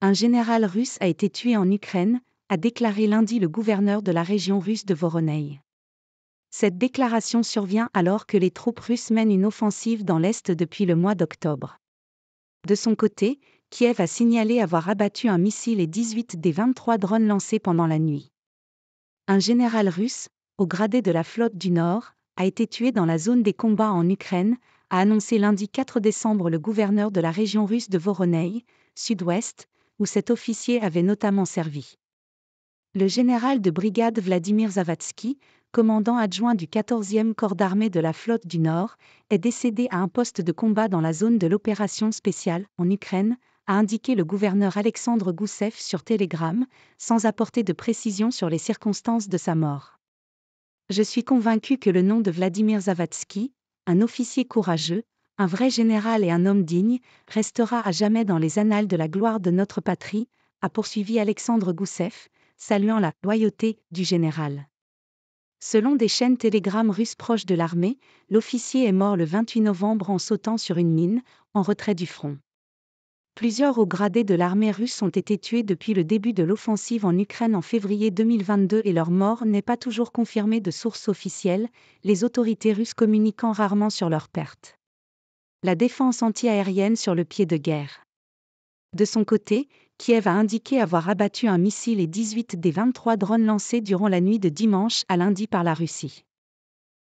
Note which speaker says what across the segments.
Speaker 1: Un général russe a été tué en Ukraine, a déclaré lundi le gouverneur de la région russe de Voroneï. Cette déclaration survient alors que les troupes russes mènent une offensive dans l'Est depuis le mois d'octobre. De son côté, Kiev a signalé avoir abattu un missile et 18 des 23 drones lancés pendant la nuit. Un général russe, au gradé de la flotte du Nord, a été tué dans la zone des combats en Ukraine, a annoncé lundi 4 décembre le gouverneur de la région russe de Voroneï, sud-ouest, où cet officier avait notamment servi. Le général de brigade Vladimir Zavatsky, commandant adjoint du 14e corps d'armée de la flotte du Nord, est décédé à un poste de combat dans la zone de l'opération spéciale en Ukraine, a indiqué le gouverneur Alexandre Goussev sur Telegram, sans apporter de précision sur les circonstances de sa mort. Je suis convaincu que le nom de Vladimir Zavatsky, un officier courageux, un vrai général et un homme digne, restera à jamais dans les annales de la gloire de notre patrie, a poursuivi Alexandre Gousseff, saluant la loyauté du général. Selon des chaînes télégrammes russes proches de l'armée, l'officier est mort le 28 novembre en sautant sur une mine, en retrait du front. Plusieurs hauts gradés de l'armée russe ont été tués depuis le début de l'offensive en Ukraine en février 2022 et leur mort n'est pas toujours confirmée de sources officielles, les autorités russes communiquant rarement sur leurs pertes la défense antiaérienne sur le pied de guerre. De son côté, Kiev a indiqué avoir abattu un missile et 18 des 23 drones lancés durant la nuit de dimanche à lundi par la Russie.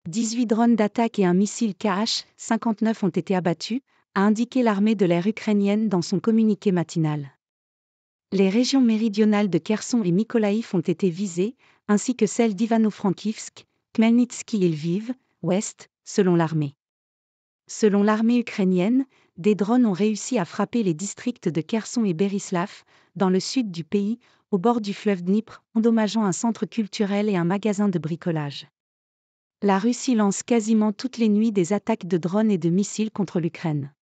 Speaker 1: 18 drones d'attaque et un missile KH-59 ont été abattus, a indiqué l'armée de l'air ukrainienne dans son communiqué matinal. Les régions méridionales de Kherson et Mykolaïv ont été visées, ainsi que celles d'Ivano-Frankivsk, Khmelnytsky et Lviv, ouest, selon l'armée. Selon l'armée ukrainienne, des drones ont réussi à frapper les districts de Kherson et Berislav, dans le sud du pays, au bord du fleuve Dniepr, endommageant un centre culturel et un magasin de bricolage. La Russie lance quasiment toutes les nuits des attaques de drones et de missiles contre l'Ukraine.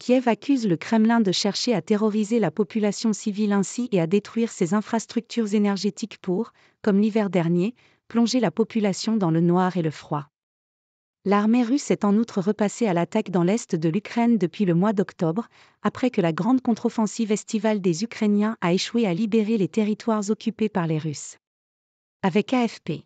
Speaker 1: Kiev accuse le Kremlin de chercher à terroriser la population civile ainsi et à détruire ses infrastructures énergétiques pour, comme l'hiver dernier, plonger la population dans le noir et le froid. L'armée russe est en outre repassée à l'attaque dans l'est de l'Ukraine depuis le mois d'octobre, après que la grande contre-offensive estivale des Ukrainiens a échoué à libérer les territoires occupés par les Russes. Avec AFP.